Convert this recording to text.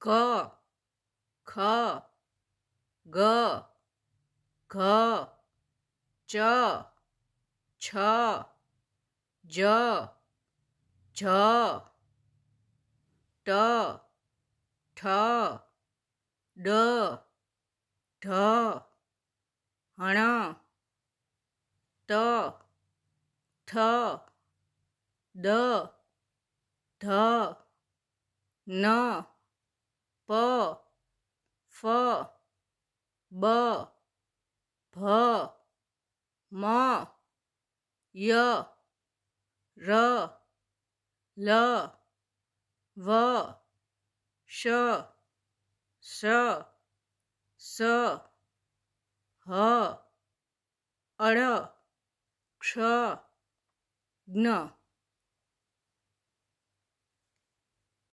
क ख ग घ च छ ज झ ट ठ ड ढ हण त ठ द ध न प फ ब भ म य र ल व श स स ह अड़ क्ष ज्ञ